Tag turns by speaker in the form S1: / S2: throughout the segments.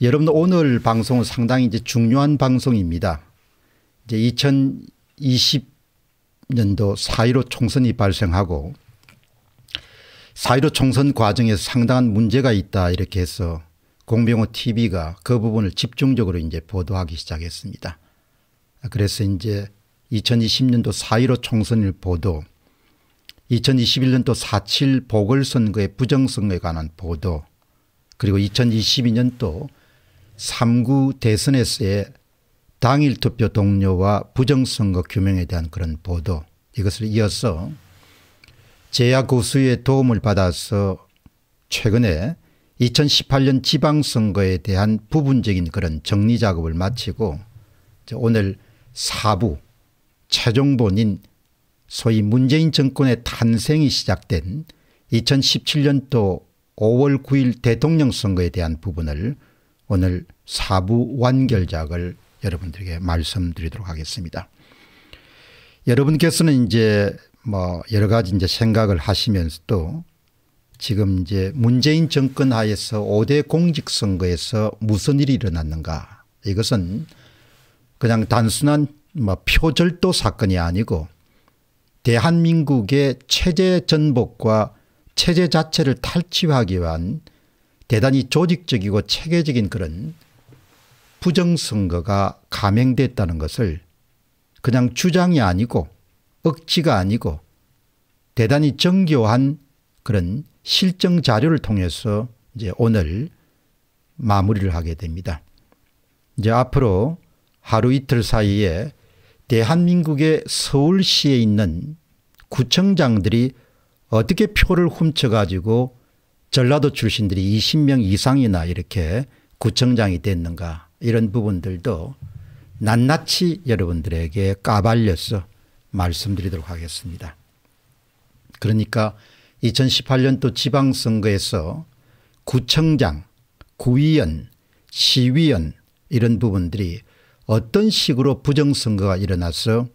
S1: 여러분 오늘 방송은 상당히 이제 중요한 방송입니다. 이제 2020년도 4.15 총선이 발생하고 4.15 총선 과정에서 상당한 문제가 있다 이렇게 해서 공병호 TV가 그 부분을 집중적으로 이제 보도하기 시작했습니다. 그래서 이제 2020년도 4.15 총선을 보도 2021년도 4.7 보궐선거의 부정선거에 관한 보도 그리고 2022년도 3구 대선에서의 당일 투표 동료와 부정선거 규명에 대한 그런 보도 이것을 이어서 제야 고수의 도움을 받아서 최근에 2018년 지방선거에 대한 부분적인 그런 정리 작업을 마치고 오늘 사부 최종본인 소위 문재인 정권의 탄생이 시작된 2017년도 5월 9일 대통령 선거에 대한 부분을 오늘 사부 완결작을 여러분들에게 말씀드리도록 하겠습니다. 여러분께서는 이제 뭐 여러 가지 이제 생각을 하시면서도 지금 이제 문재인 정권 하에서 5대 공직선거에서 무슨 일이 일어났는가 이것은 그냥 단순한 뭐 표절도 사건이 아니고 대한민국의 체제 전복과 체제 자체를 탈취하기 위한 대단히 조직적이고 체계적인 그런 부정선거가 감행됐다는 것을 그냥 주장이 아니고 억지가 아니고 대단히 정교한 그런 실증 자료를 통해서 이제 오늘 마무리를 하게 됩니다. 이제 앞으로 하루 이틀 사이에 대한민국의 서울시에 있는 구청장들이 어떻게 표를 훔쳐가지고 전라도 출신들이 20명 이상이나 이렇게 구청장이 됐는가 이런 부분들도 낱낱이 여러분들에게 까발려서 말씀드리도록 하겠습니다. 그러니까 2018년도 지방선거에서 구청장, 구의원, 시위원 이런 부분들이 어떤 식으로 부정선거가 일어나서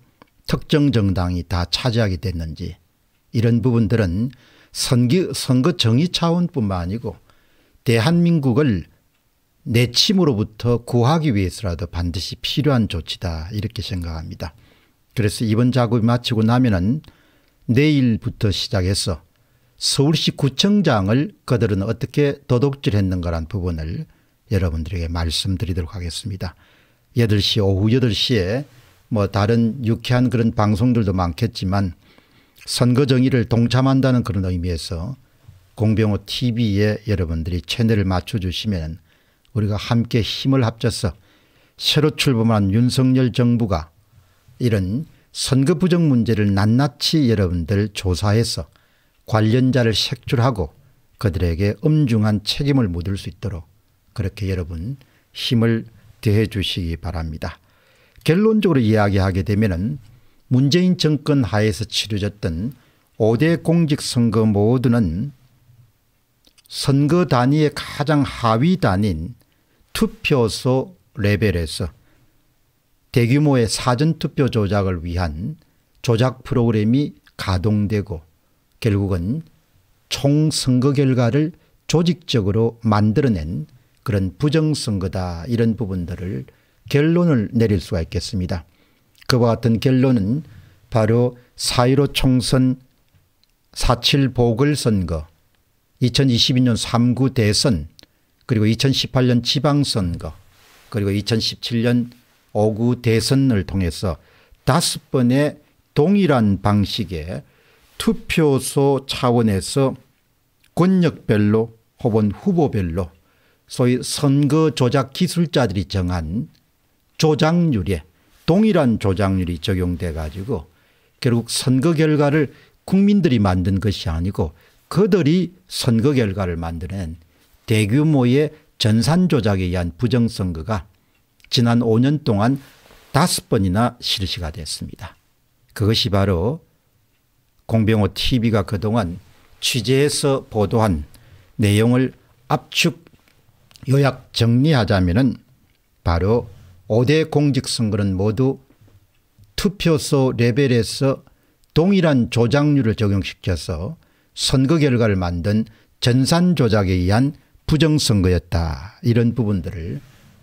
S1: 특정 정당이 다 차지하게 됐는지 이런 부분들은 선기, 선거 정의 차원뿐만 아니고 대한민국을 내침으로부터 구하기 위해서라도 반드시 필요한 조치다 이렇게 생각합니다. 그래서 이번 작업이 마치고 나면은 내일부터 시작해서 서울시 구청장을 그들은 어떻게 도둑질했는가란 부분을 여러분들에게 말씀드리도록 하겠습니다. 8시 오후 8시에 뭐 다른 유쾌한 그런 방송들도 많겠지만 선거 정의를 동참한다는 그런 의미에서 공병호 tv에 여러분들이 채널을 맞춰주시면 우리가 함께 힘을 합쳐서 새로 출범한 윤석열 정부가 이런 선거 부정 문제를 낱낱이 여러분들 조사해서 관련자를 색출하고 그들에게 엄중한 책임을 묻을 수 있도록 그렇게 여러분 힘을 대해 주시기 바랍니다. 결론적으로 이야기하게 되면 문재인 정권 하에서 치러졌던 5대 공직선거 모두는 선거 단위의 가장 하위 단인 위 투표소 레벨에서 대규모의 사전투표 조작을 위한 조작 프로그램이 가동되고 결국은 총선거 결과를 조직적으로 만들어낸 그런 부정선거다 이런 부분들을 결론을 내릴 수가 있겠습니다. 그와 같은 결론은 바로 4.15 총선 4.7 보궐선거 2022년 3구 대선 그리고 2018년 지방선거 그리고 2017년 5구 대선을 통해서 다섯 번의 동일한 방식의 투표소 차원에서 권력별로 혹은 후보별로 소위 선거 조작 기술자들이 정한 조작률에 동일한 조작률이 적용돼 가지고 결국 선거 결과를 국민들이 만든 것이 아니고 그들이 선거 결과를 만드는 대규모의 전산 조작에 의한 부정선거가 지난 5년 동안 다섯 번이나 실시가 됐습니다. 그것이 바로 공병호 TV가 그동안 취재해서 보도한 내용을 압축 요약 정리하자면 바로 5대 공직선거는 모두 투표소 레벨에서 동일한 조작률을 적용시켜서 선거 결과를 만든 전산 조작에 의한 부정선거였다. 이런 부분들을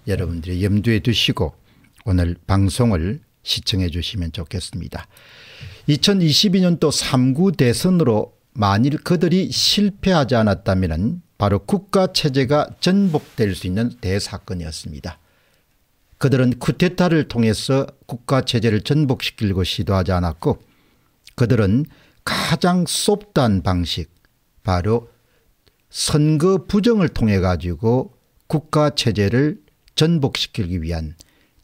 S1: 여러분들이 염두에 두시고 오늘 방송을 시청해 주시면 좋겠습니다. 2022년도 3구 대선으로 만일 그들이 실패하지 않았다면 바로 국가체제가 전복될 수 있는 대사건이었습니다. 그들은 쿠데타를 통해서 국가 체제를 전복시키려고 시도하지 않았고 그들은 가장 솝단 방식 바로 선거 부정을 통해 가지고 국가 체제를 전복시키기 위한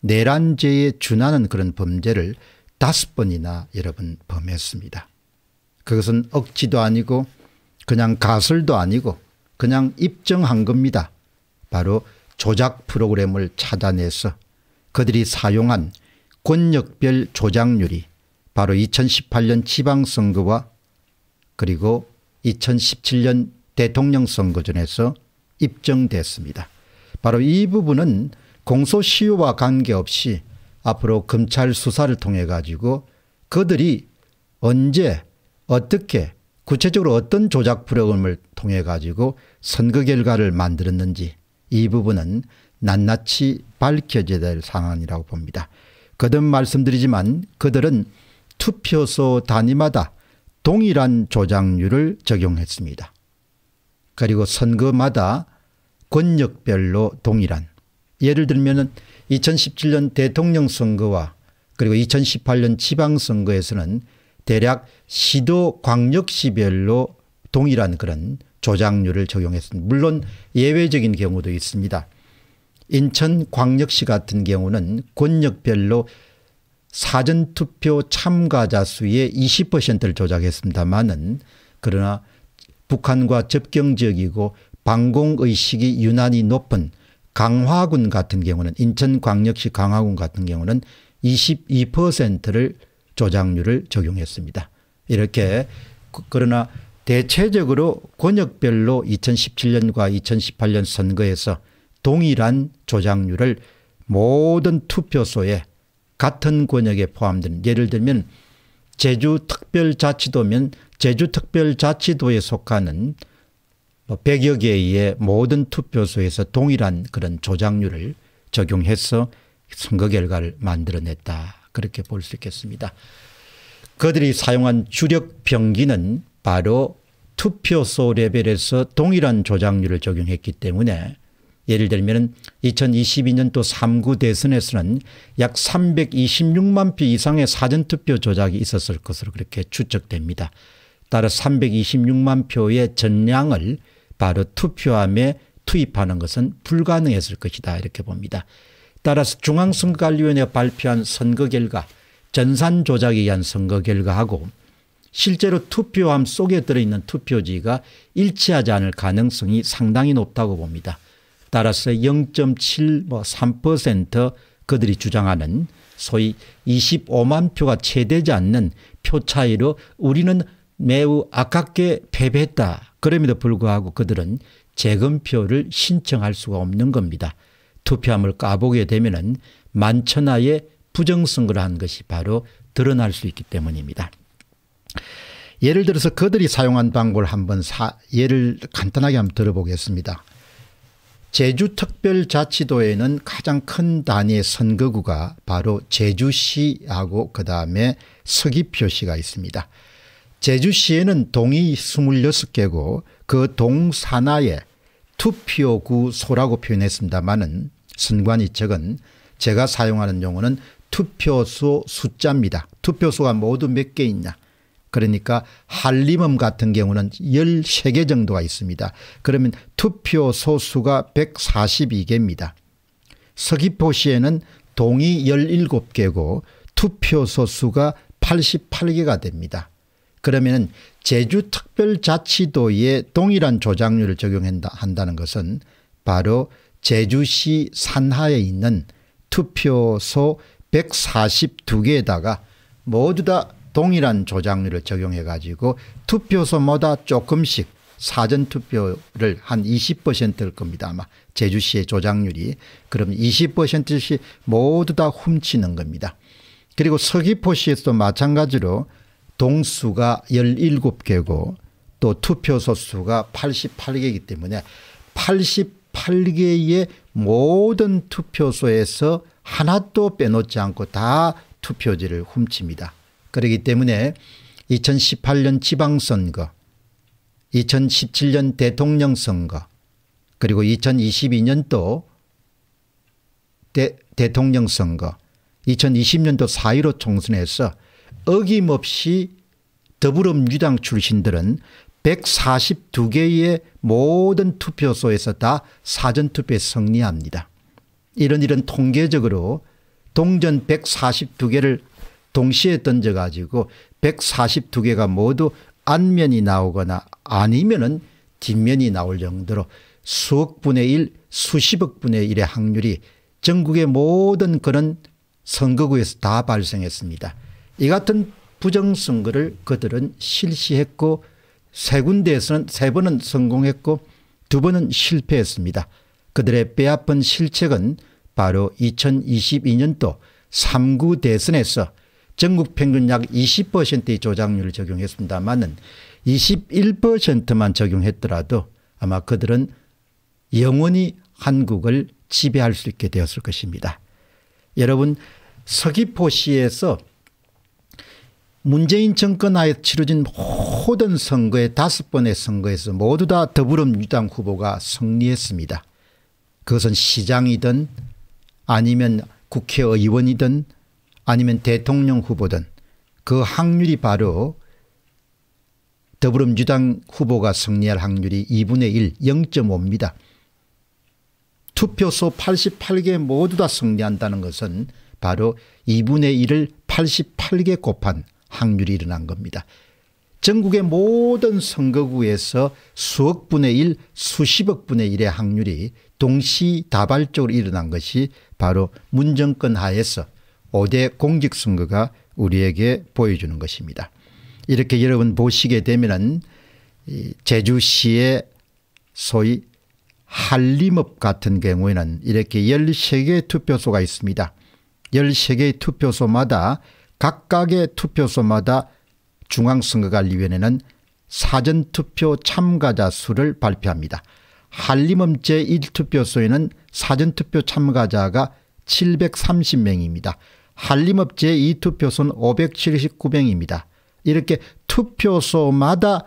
S1: 내란죄에 준하는 그런 범죄를 다섯 번이나 여러분 범했습니다. 그것은 억지도 아니고 그냥 가설도 아니고 그냥 입증한 겁니다. 바로 조작 프로그램을 찾아내서 그들이 사용한 권역별 조작률이 바로 2018년 지방선거와 그리고 2017년 대통령 선거전에서 입증됐습니다. 바로 이 부분은 공소시효와 관계없이 앞으로 검찰 수사를 통해 가지고 그들이 언제 어떻게 구체적으로 어떤 조작 프로그램을 통해 가지고 선거 결과를 만들었는지 이 부분은 낱낱이 밝혀져야 될 상황이라고 봅니다. 거듭 말씀드리지만 그들은 투표소 단위마다 동일한 조작률을 적용했습니다. 그리고 선거마다 권력별로 동일한 예를 들면 2017년 대통령 선거와 그리고 2018년 지방선거에서는 대략 시도 광역시별로 동일한 그런 조작률을 적용했습니다. 물론 예외적인 경우도 있습니다. 인천광역시 같은 경우는 권역별로 사전투표 참가자 수의 20%를 조작했습니다만는 그러나 북한과 접경 지역이고 방공의식이 유난히 높은 강화군 같은 경우는 인천광역시 강화군 같은 경우는 22%를 조작률을 적용했습니다. 이렇게 그, 그러나 대체적으로 권역별로 2017년과 2018년 선거에서 동일한 조작률을 모든 투표소에 같은 권역에 포함된 예를 들면 제주특별자치도면 제주특별자치도에 속하는 100여 뭐 개의 모든 투표소에서 동일한 그런 조작률을 적용해서 선거 결과를 만들어냈다. 그렇게 볼 수 있겠습니다. 그들이 사용한 주력 병기는 바로 투표소 레벨에서 동일한 조작률을 적용했기 때문에 예를 들면 2022년 도 3구 대선에서는 약 326만 표 이상의 사전투표 조작이 있었을 것으로 그렇게 추측됩니다. 따라 326만 표의 전량을 바로 투표함에 투입하는 것은 불가능했을 것이다 이렇게 봅니다. 따라서 중앙선거관리위원회가 발표한 선거 결과 전산 조작에 의한 선거 결과하고 실제로 투표함 속에 들어있는 투표지가 일치하지 않을 가능성이 상당히 높다고 봅니다. 따라서 0.7, 뭐3% 그들이 주장하는 소위 25만 표가 채되지 않는 표 차이로 우리는 매우 아깝게 패배했다. 그럼에도 불구하고 그들은 재검표를 신청할 수가 없는 겁니다. 투표함을 까보게 되면 만천하에 부정선거를 한 것이 바로 드러날 수 있기 때문입니다. 예를 들어서 그들이 사용한 방법을 한번 사, 예를 간단하게 한번 들어보겠습니다. 제주특별자치도에는 가장 큰 단위의 선거구가 바로 제주시하고 그 다음에 서귀표시가 있습니다. 제주시에는 동이 26개고 그 동산하에 투표구소라고 표현했습니다마는 선관위 측은 제가 사용하는 용어는 투표소 숫자입니다. 투표소가 모두 몇 개 있냐 그러니까 한림음 같은 경우는 13개 정도가 있습니다. 그러면 투표 소수가 142개입니다. 서귀포시에는 동이 17개고 투표 소수가 88개가 됩니다. 그러면 제주특별자치도에 동일한 조작률을 적용한다는 것은 바로 제주시 산하에 있는 투표소 142개에다가 모두 다 동일한 조작률을 적용해 가지고 투표소마다 조금씩 사전 투표를 한 20%일 겁니다. 아마 제주시의 조장률이. 그럼 20%씩 모두 다 훔치는 겁니다. 그리고 서귀포시에서도 마찬가지로 동수가 17개고 또 투표소 수가 88개이기 때문에 88개의 모든 투표소에서 하나도 빼놓지 않고 다 투표지를 훔칩니다. 그렇기 때문에 2018년 지방선거 2017년 대통령 선거 그리고 2022년도 대, 대통령 선거 2020년도 4.15 총선에서 어김없이 더불어민주당 출신들은 142개의 모든 투표소에서 다 사전투표에 승리합니다. 이런 일은 통계적으로 동전 142개를 동시에 던져가지고 142개가 모두 안면이 나오거나 아니면은 뒷면이 나올 정도로 수억 분의 1 수십억 분의 1의 확률이 전국의 모든 그런 선거구에서 다 발생했습니다. 이 같은 부정선거를 그들은 실시했고 세 군데에서는 세 번은 성공했고 두 번은 실패했습니다. 그들의 뼈아픈 실책은 바로 2022년도 3구 대선에서 전국 평균 약 20%의 조작률을 적용했습니다만은 21%만 적용했더라도 아마 그들은 영원히 한국을 지배할 수 있게 되었을 것입니다. 여러분 서귀포시에서 문재인 정권 하에 치러진 모든 선거의 다섯 번의 선거에서 모두 다 더불어민주당 후보가 승리했습니다. 그것은 시장이든 아니면 국회의원이든 아니면 대통령 후보든 그 확률이 바로 더불어민주당 후보가 승리할 확률이 2분의 1 0.5입니다. 투표소 88개 모두 다 승리한다는 것은 바로 2분의 1을 88개 곱한 확률이 일어난 겁니다. 전국의 모든 선거구에서 수억 분의 1 수십억 분의 1의 확률이 동시다발적으로 일어난 것이 바로 문정권 하에서 5대 공직선거가 우리에게 보여주는 것입니다. 이렇게 여러분 보시게 되면 제주시의 소위 한림읍 같은 경우에는 이렇게 13개의 투표소가 있습니다. 13개의 투표소마다 각각의 투표소마다 중앙선거관리위원회는 사전투표 참가자 수를 발표합니다. 한림읍 제1투표소에는 사전투표 참가자가 730명입니다. 한림업체 이 투표소는 579명입니다. 이렇게 투표소마다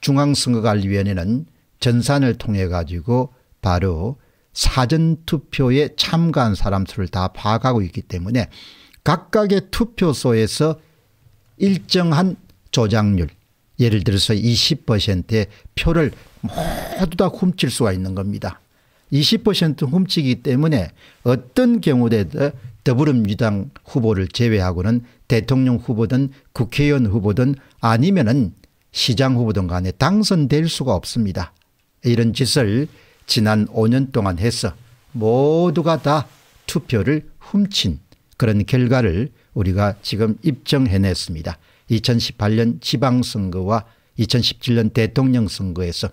S1: 중앙선거관리위원회는 전산을 통해 가지고 바로 사전투표에 참가한 사람 수를 다 파악하고 있기 때문에 각각의 투표소에서 일정한 조작률 예를 들어서 20%의 표를 모두 다 훔칠 수가 있는 겁니다. 20% 훔치기 때문에 어떤 경우에도 더불어민주당 후보를 제외하고는 대통령 후보든 국회의원 후보든 아니면은 시장 후보든 간에 당선될 수가 없습니다. 이런 짓을 지난 5년 동안 해서 모두가 다 투표를 훔친 그런 결과를 우리가 지금 입증해냈습니다. 2018년 지방선거와 2017년 대통령 선거에서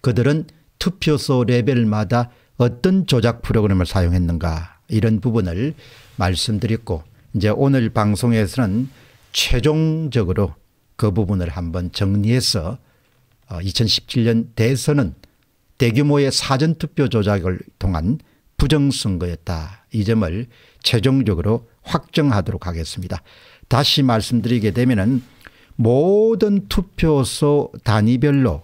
S1: 그들은 투표소 레벨마다 어떤 조작 프로그램을 사용했는가 이런 부분을 말씀드렸고 이제 오늘 방송에서는 최종적으로 그 부분을 한번 정리해서 2017년 어, 대선은 대규모의 사전투표 조작을 통한 부정선거였다. 이 점을 최종적으로 확정하도록 하겠습니다. 다시 말씀드리게 되면 모든 투표소 단위별로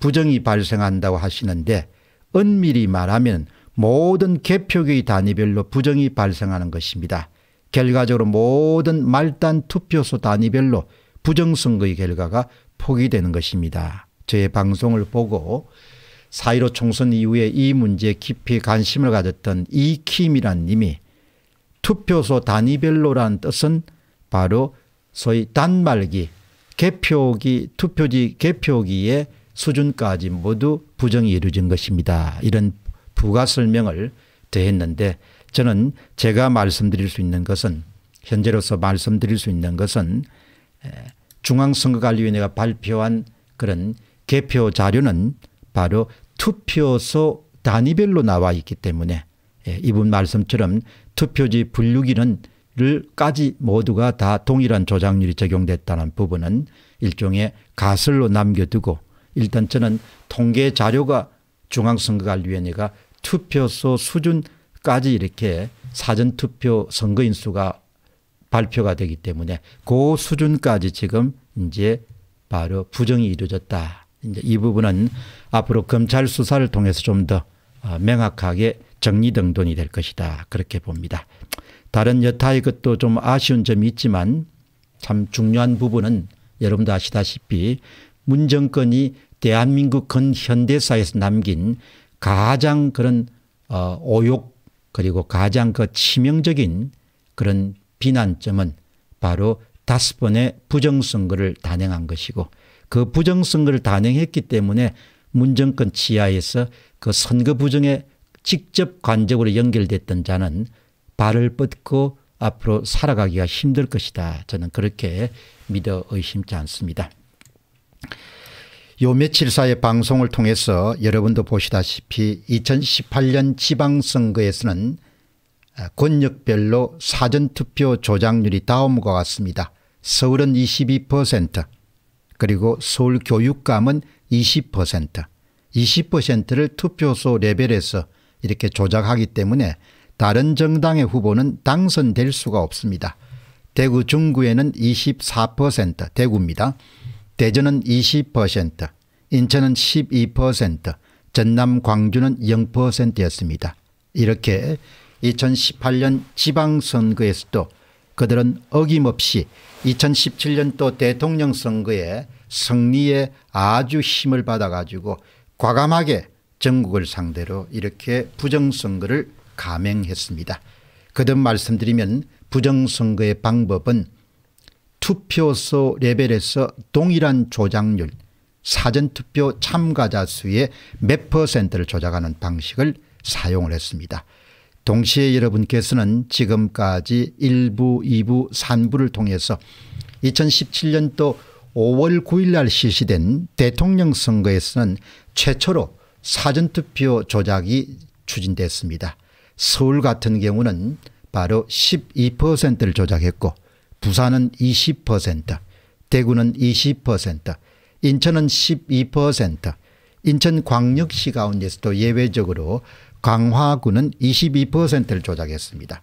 S1: 부정이 발생한다고 하시는데 은밀히 말하면 모든 개표의 단위별로 부정이 발생하는 것입니다. 결과적으로 모든 말단 투표소 단위별로 부정선거의 결과가 포기되는 것입니다. 저의 방송을 보고 사1 5 총선 이후에 이 문제에 깊이 관심을 가졌던 이킴이란 님이 투표소 단위별로란 뜻은 바로 소위 단말기 개표기 투표지 개표기의 수준까지 모두 부정이 이루어진 것입니다. 이런 부가 설명을 더했는데 저는 제가 말씀드릴 수 있는 것은 현재로서 말씀드릴 수 있는 것은 중앙선거관리위원회가 발표한 그런 개표 자료는 바로 투표소 단위별로 나와 있기 때문에 이분 말씀처럼 투표지 분류기는 를까지 모두가 다 동일한 조작률이 적용됐다는 부분은 일종의 가설로 남겨두고 일단 저는 통계 자료가 중앙선거관리위원회가 투표소 수준까지 이렇게 사전투표 선거인수가 발표가 되기 때문에 그 수준까지 지금 이제 바로 부정이 이루어졌다. 이제 이 부분은 앞으로 검찰 수사를 통해서 좀더 아, 명확하게 정리등돈이 될 것이다. 그렇게 봅니다. 다른 여타의 것도 좀 아쉬운 점이 있지만 참 중요한 부분은 여러분도 아시다시피 문정권이 대한민국 근현대사에서 남긴 가장 그런 어, 오욕 그리고 가장 그 치명적인 그런 비난점은 바로 다섯 번의 부정선거를 단행한 것이고 그 부정선거를 단행했기 때문에 문정권 치하에서 그 선거 부정에 직접 관적으로 연결됐던 자는 발을 뻗고 앞으로 살아가기가 힘들 것이다. 저는 그렇게 믿어 의심치 않습니다. 요 며칠 사이 방송을 통해서 여러분도 보시다시피 2018년 지방선거에서는 아, 권역별로 사전투표 조작률이 다음과 같습니다. 서울은 22% 그리고 서울교육감은 20% 20%를 투표소 레벨에서 이렇게 조작하기 때문에 다른 정당의 후보는 당선될 수가 없습니다. 대구 중구에는 24% 대구입니다. 대전은 20%, 인천은 12%, 전남 광주는 0%였습니다. 이렇게 2018년 지방선거에서도 그들은 어김없이 2 0 1 7년또 대통령 선거에 승리에 아주 힘을 받아가지고 과감하게 전국을 상대로 이렇게 부정선거를 감행했습니다. 그듭 말씀드리면 부정선거의 방법은 투표소 레벨에서 동일한 조작률 사전투표 참가자 수의 몇 퍼센트를 조작하는 방식을 사용을 했습니다. 동시에 여러분께서는 지금까지 1부 2부 3부를 통해서 2017년도 5월 9일 날 실시된 대통령 선거에서는 최초로 사전투표 조작이 추진됐습니다. 서울 같은 경우는 바로 12%를 조작했고 부산은 20%, 대구는 20%, 인천은 12%, 인천광역시 가운데서도 예외적으로 강화군은 22%를 조작했습니다.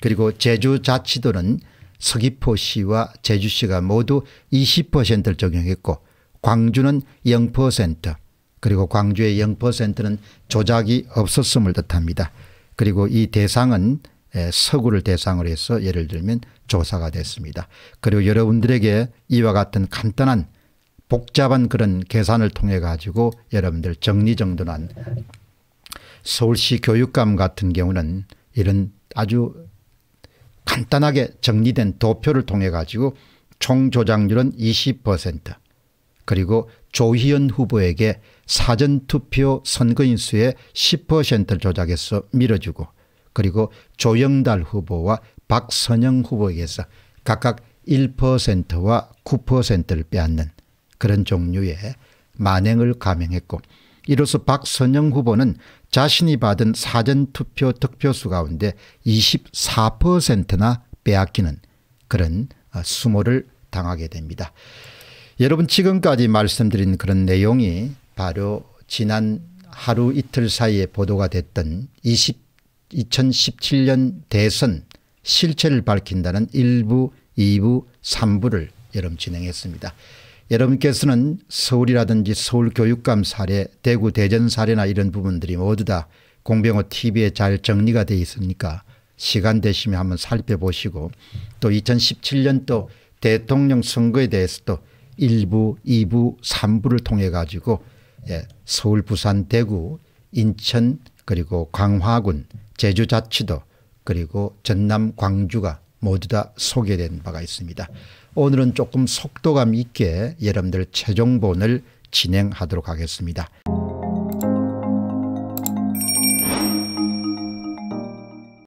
S1: 그리고 제주자치도는 서귀포시와 제주시가 모두 20%를 적용했고 광주는 0% 그리고 광주의 0%는 조작이 없었음을 뜻합니다. 그리고 이 대상은 예, 서구를 대상으로 해서 예를 들면 조사가 됐습니다. 그리고 여러분들에게 이와 같은 간단한 복잡한 그런 계산을 통해 가지고 여러분들 정리정돈한 서울시 교육감 같은 경우는 이런 아주 간단하게 정리된 도표를 통해 가지고 총 조작률은 20% 그리고 조희연 후보에게 사전투표 선거인수의 10%를 조작해서 밀어주고 그리고 조영달 후보와 박선영 후보에게서 각각 1%와 9%를 빼앗는 그런 종류의 만행을 감행했고 이로써 박선영 후보는 자신이 받은 사전투표 득표수 가운데 24%나 빼앗기는 그런 어, 수모를 당하게 됩니다. 여러분 지금까지 말씀드린 그런 내용이 바로 지난 하루 이틀 사이에 보도가 됐던 2017년 대선 실체를 밝힌다는 1부 2부 3부를 여러분 진행했습니다. 여러분께서는 서울이라든지 서울교육감 사례 대구 대전 사례나 이런 부분들이 모두 다 공병호 TV에 잘 정리가 되어 있으니까 시간 되시면 한번 살펴보시고 또 2017년도 대통령 선거에 대해서도 1부 2부 3부를 통해 가지고 예, 서울 부산 대구 인천 그리고 광화군 제주 자치도 그리고 전남 광주가 모두 다 소개된 바가 있습니다. 오늘은 조금 속도감 있게 여러분들 최종본을 진행하도록 하겠습니다.